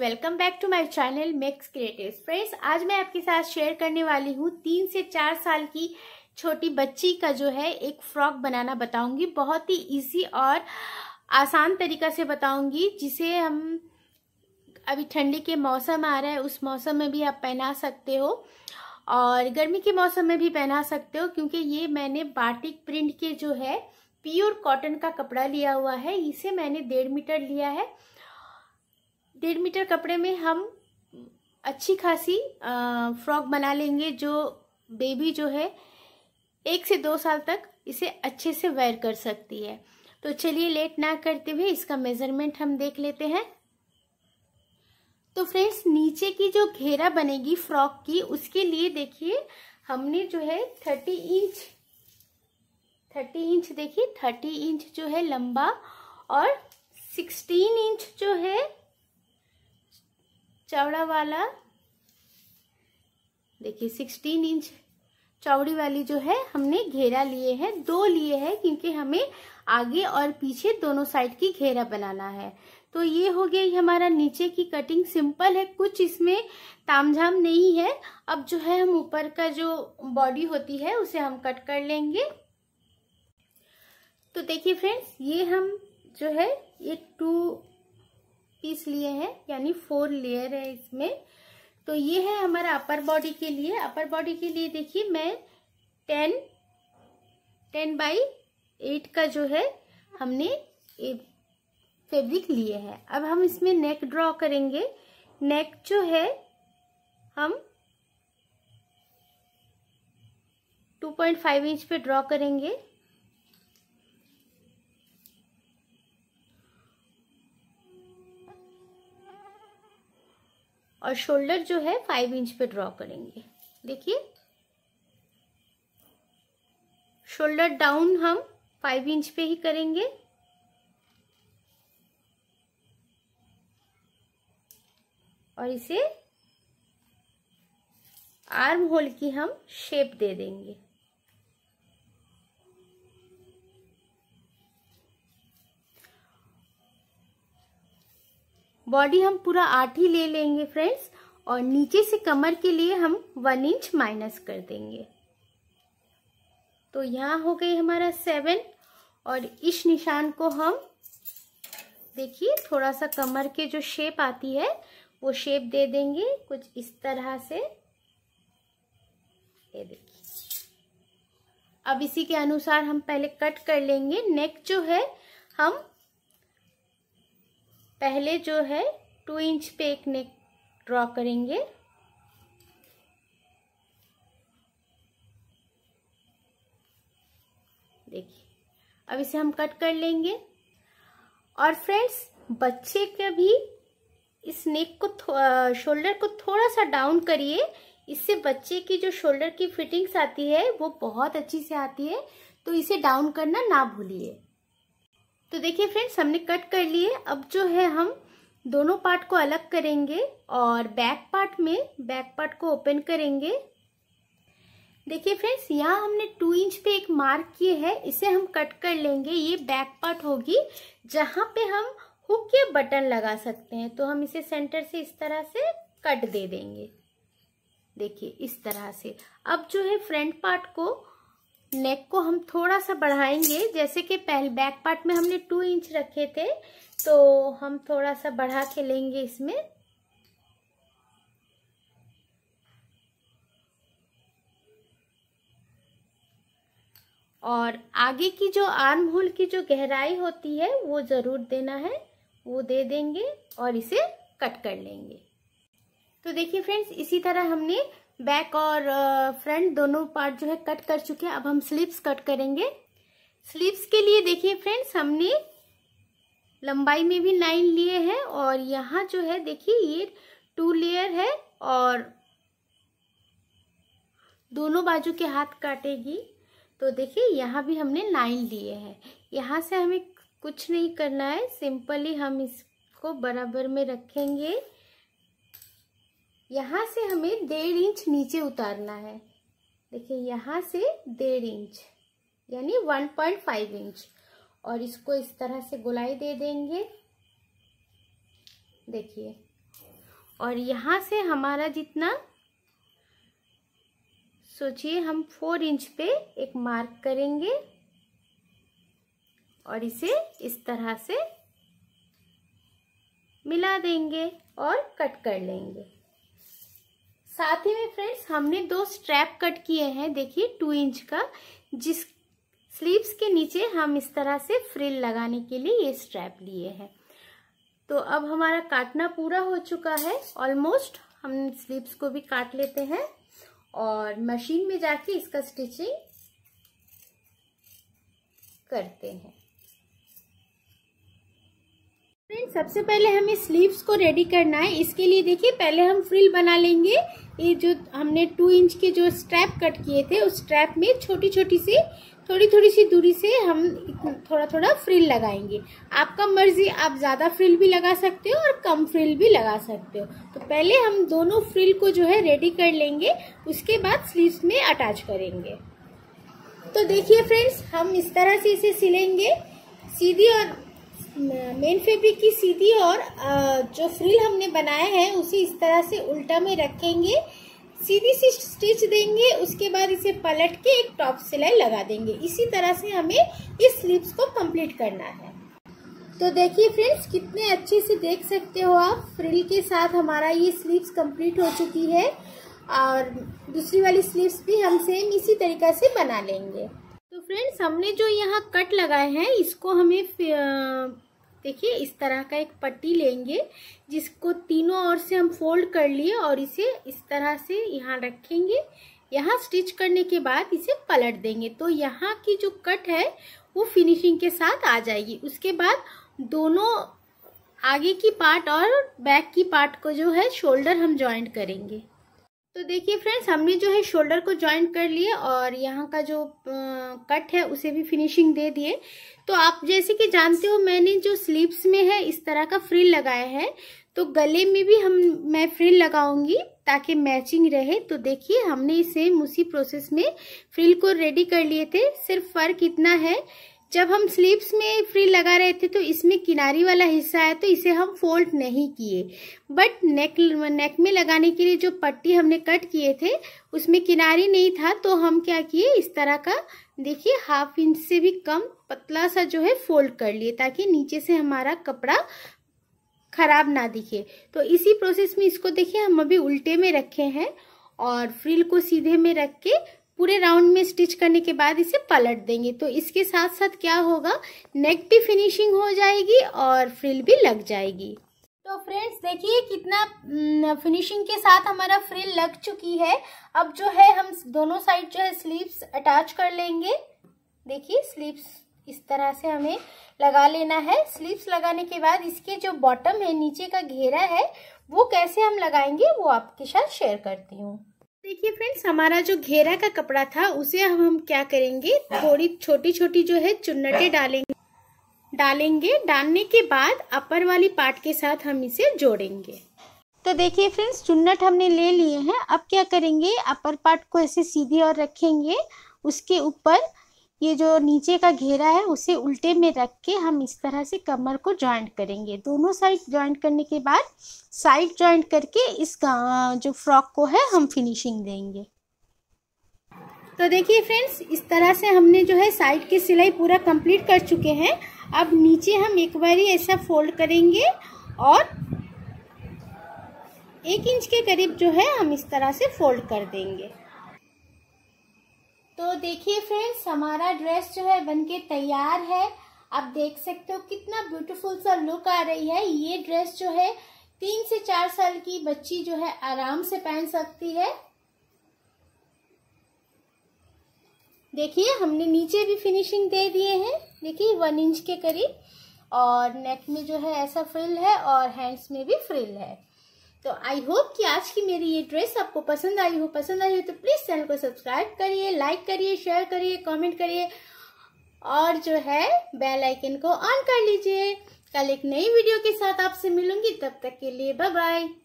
welcome back to my channel makes creative friends आज मैं आपके साथ शेयर करने वाली हूँ तीन से चार साल की छोटी बच्ची का जो है एक फ्रॉक बनाना बताऊंगी बहुत ही इजी और आसान तरीका से बताऊंगी जिसे हम अभी ठंडी के मौसम आ रहा है उस मौसम में भी आप पहना सकते हो और गर्मी के मौसम में भी पहना सकते हो क्योंकि ये मैंने बाटिक प्रिंट के जो है प्योर कॉटन का कपड़ा लिया हुआ है इसे मैंने डेढ़ मीटर लिया है डेढ़ मीटर कपड़े में हम अच्छी खासी फ्रॉक बना लेंगे जो बेबी जो है एक से दो साल तक इसे अच्छे से वेयर कर सकती है तो चलिए लेट ना करते हुए इसका मेजरमेंट हम देख लेते हैं तो फ्रेंड्स नीचे की जो घेरा बनेगी फ्रॉक की उसके लिए देखिए हमने जो है थर्टी इंच थर्टी इंच देखिए थर्टी इंच जो है लंबा और सिक्सटीन इंच जो है चौड़ा वाला देखिए सिक्सटीन इंच चौड़ी वाली जो है हमने घेरा लिए है दो लिए है क्योंकि हमें आगे और पीछे दोनों साइड की घेरा बनाना है तो ये हो गई हमारा नीचे की कटिंग सिंपल है कुछ इसमें तामझाम नहीं है अब जो है हम ऊपर का जो बॉडी होती है उसे हम कट कर लेंगे तो देखिए फ्रेंड्स ये हम जो है ये टू पीस लिए हैं यानी फोर लेयर है इसमें तो ये है हमारा अपर बॉडी के लिए अपर बॉडी के लिए देखिए मैं टेन टेन बाई एट का जो है हमने फैब्रिक लिए है अब हम इसमें नेक ड्रॉ करेंगे नेक जो है हम 2.5 इंच पे ड्रॉ करेंगे और शोल्डर जो है फाइव इंच पे ड्रॉ करेंगे देखिए शोल्डर डाउन हम फाइव इंच पे ही करेंगे और इसे आर्म होल की हम शेप दे देंगे बॉडी हम पूरा आठ ही ले लेंगे फ्रेंड्स और नीचे से कमर के लिए हम वन इंच माइनस कर देंगे तो यहाँ हो गई हमारा सेवन और इस निशान को हम देखिए थोड़ा सा कमर के जो शेप आती है वो शेप दे देंगे कुछ इस तरह से ये देखिए अब इसी के अनुसार हम पहले कट कर लेंगे नेक जो है हम पहले जो है टू इंच पे एक नेक ड्रॉ करेंगे देखिए अब इसे हम कट कर लेंगे और फ्रेंड्स बच्चे के भी इस नेक को शोल्डर को थोड़ा सा डाउन करिए इससे बच्चे की जो शोल्डर की फिटिंग्स आती है वो बहुत अच्छी से आती है तो इसे डाउन करना ना भूलिए तो देखिए फ्रेंड्स हमने कट कर लिए अब जो है हम दोनों पार्ट को अलग करेंगे और बैक पार्ट में बैक पार्ट को ओपन करेंगे देखिए फ्रेंड्स यहाँ हमने टू इंच पे एक मार्क किए है इसे हम कट कर लेंगे ये बैक पार्ट होगी जहाँ पे हम हुक के बटन लगा सकते हैं तो हम इसे सेंटर से इस तरह से कट दे देंगे देखिए इस तरह से अब जो है फ्रंट पार्ट को नेक को हम थोड़ा सा बढ़ाएंगे जैसे कि पहले बैक पार्ट में हमने टू इंच रखे थे तो हम थोड़ा सा बढ़ा के लेंगे इसमें और आगे की जो आर्म होल की जो गहराई होती है वो ज़रूर देना है वो दे देंगे और इसे कट कर लेंगे तो देखिए फ्रेंड्स इसी तरह हमने बैक और फ्रंट दोनों पार्ट जो है कट कर चुके हैं अब हम स्लीव्स कट करेंगे स्लीव्स के लिए देखिए फ्रेंड्स हमने लंबाई में भी नाइन लिए हैं और यहाँ जो है देखिए ये टू लेयर है और दोनों बाजू के हाथ काटेगी तो देखिए यहाँ भी हमने नाइन लिए हैं यहाँ से हमें कुछ नहीं करना है सिंपली हम इसको बराबर में रखेंगे यहाँ से हमें डेढ़ इंच नीचे उतारना है देखिए यहाँ से डेढ़ इंच यानी 1.5 इंच और इसको इस तरह से गोलाई दे देंगे देखिए और यहाँ से हमारा जितना सोचिए हम फोर इंच पे एक मार्क करेंगे और इसे इस तरह से मिला देंगे और कट कर लेंगे साथ ही में फ्रेंड्स हमने दो स्ट्रैप कट किए हैं देखिए टू इंच का जिस स्लीव्स के नीचे हम इस तरह से फ्रिल लगाने के लिए ये स्ट्रैप लिए हैं तो अब हमारा काटना पूरा हो चुका है ऑलमोस्ट हम स्लीव्स को भी काट लेते हैं और मशीन में जाके इसका स्टिचिंग करते हैं फ्रेंड्स सबसे पहले हमें स्लीव्स को रेडी करना है इसके लिए देखिए पहले हम फ्रिल बना लेंगे ये जो हमने टू इंच के जो स्ट्रैप कट किए थे उस स्ट्रैप में छोटी छोटी सी थोड़ी थोड़ी सी दूरी से हम थोड़ा थोड़ा फ्रिल लगाएंगे आपका मर्ज़ी आप ज़्यादा फ्रिल भी लगा सकते हो और कम फ्रिल भी लगा सकते हो तो पहले हम दोनों फ्रिल को जो है रेडी कर लेंगे उसके बाद स्लीव्स में अटैच करेंगे तो देखिए फ्रेंड्स हम इस तरह से इसे सिलेंगे सीधी और मेन फैब्रिक की सीधी और जो फ्रिल हमने बनाया है उसे इस तरह से उल्टा में रखेंगे सीधी सी स्टिच देंगे उसके बाद इसे पलट के एक टॉप सिलाई लगा देंगे इसी तरह से हमें इस स्लीव्स को कंप्लीट करना है तो देखिए फ्रेंड्स कितने अच्छे से देख सकते हो आप फ्रिल के साथ हमारा ये स्लीव्स कंप्लीट हो चुकी है और दूसरी वाली स्लीव्स भी हम सेम इसी तरीका से बना लेंगे तो फ्रेंड्स हमने जो यहाँ कट लगाए हैं इसको हमें देखिए इस तरह का एक पट्टी लेंगे जिसको तीनों ओर से हम फोल्ड कर लिए और इसे इस तरह से यहाँ रखेंगे यहाँ स्टिच करने के बाद इसे पलट देंगे तो यहाँ की जो कट है वो फिनिशिंग के साथ आ जाएगी उसके बाद दोनों आगे की पार्ट और बैक की पार्ट को जो है शोल्डर हम ज्वाइंट करेंगे तो देखिए फ्रेंड्स हमने जो है शोल्डर को ज्वाइंट कर लिए और यहाँ का जो कट है उसे भी फिनिशिंग दे दिए तो आप जैसे कि जानते हो मैंने जो स्लीव्स में है इस तरह का फ्रिल लगाया है तो गले में भी हम मैं फ्रिल लगाऊंगी ताकि मैचिंग रहे तो देखिए हमने सेम उसी प्रोसेस में फ्रिल को रेडी कर लिए थे सिर्फ फर्क इतना है जब हम स्लीव्स में फ्रिल लगा रहे थे तो इसमें किनारी वाला हिस्सा है तो इसे हम फोल्ड नहीं किए बट नेक नेक में लगाने के लिए जो पट्टी हमने कट किए थे उसमें किनारी नहीं था तो हम क्या किए इस तरह का देखिए हाफ इंच से भी कम पतला सा जो है फोल्ड कर लिए ताकि नीचे से हमारा कपड़ा खराब ना दिखे तो इसी प्रोसेस में इसको देखिए हम अभी उल्टे में रखे हैं और फ्रिल को सीधे में रख के पूरे राउंड में स्टिच करने के बाद इसे पलट देंगे तो इसके साथ साथ क्या होगा नेक भी फिनिशिंग हो जाएगी और फ्रिल भी लग जाएगी तो फ्रेंड्स देखिए कितना फिनिशिंग के साथ हमारा फ्रिल लग चुकी है अब जो है हम दोनों साइड जो है स्लीव्स अटैच कर लेंगे देखिए स्लीव्स इस तरह से हमें लगा लेना है स्लीव्स लगाने के बाद इसके जो बॉटम है नीचे का घेरा है वो कैसे हम लगाएंगे वो आपके साथ शेयर करती हूँ देखिए फ्रेंड्स हमारा जो घेरा का कपड़ा था उसे अब हम क्या करेंगे थोड़ी छोटी छोटी जो है चुन्नटे डालेंगे डालेंगे डालने के बाद अपर वाली पार्ट के साथ हम इसे जोड़ेंगे तो देखिए फ्रेंड्स चुन्नट हमने ले लिए हैं अब क्या करेंगे अपर पार्ट को ऐसे सीधे और रखेंगे उसके ऊपर ये जो नीचे का घेरा है उसे उल्टे में रख के हम इस तरह से कमर को जॉइंट करेंगे दोनों साइड जॉइंट करने के बाद साइड जॉइंट करके इस जो फ्रॉक को है हम फिनिशिंग देंगे तो देखिए फ्रेंड्स इस तरह से हमने जो है साइड की सिलाई पूरा कंप्लीट कर चुके हैं अब नीचे हम एक बारी ऐसा फोल्ड करेंगे और एक इंच के करीब जो है हम इस तरह से फोल्ड कर देंगे तो देखिए फ्रेंड्स हमारा ड्रेस जो है बनके तैयार है आप देख सकते हो कितना ब्यूटीफुल सा लुक आ रही है ये ड्रेस जो है तीन से चार साल की बच्ची जो है आराम से पहन सकती है देखिए हमने नीचे भी फिनिशिंग दे दिए हैं देखिए वन इंच के करीब और नेक में जो है ऐसा फ्रिल है और हैंड्स में भी फ्रिल है तो आई होप कि आज की मेरी ये ड्रेस आपको पसंद आई हो पसंद आई हो तो प्लीज़ चैनल को सब्सक्राइब करिए लाइक करिए शेयर करिए कमेंट करिए और जो है बेल आइकन को ऑन कर लीजिए कल एक नई वीडियो के साथ आपसे मिलूंगी तब तक के लिए बाय बाय